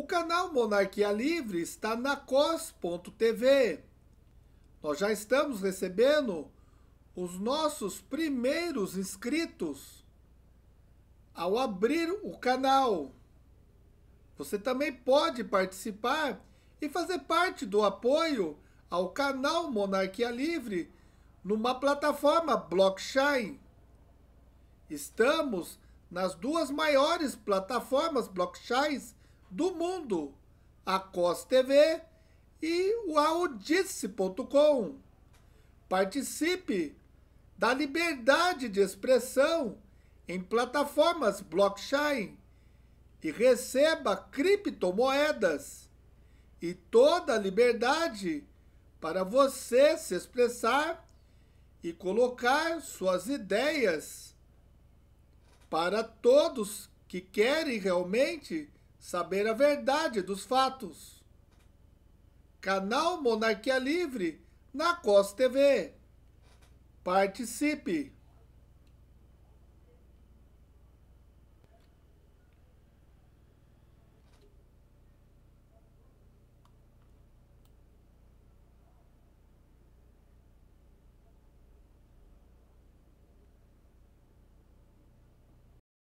O canal Monarquia Livre está na cos.tv. Nós já estamos recebendo os nossos primeiros inscritos ao abrir o canal. Você também pode participar e fazer parte do apoio ao canal Monarquia Livre numa plataforma blockchain. Estamos nas duas maiores plataformas blockchains do mundo, a COS TV e o Audice.com. Participe da liberdade de expressão em plataformas blockchain e receba criptomoedas e toda a liberdade para você se expressar e colocar suas ideias para todos que querem realmente saber a verdade dos fatos. Canal Monarquia Livre na COS TV. Participe!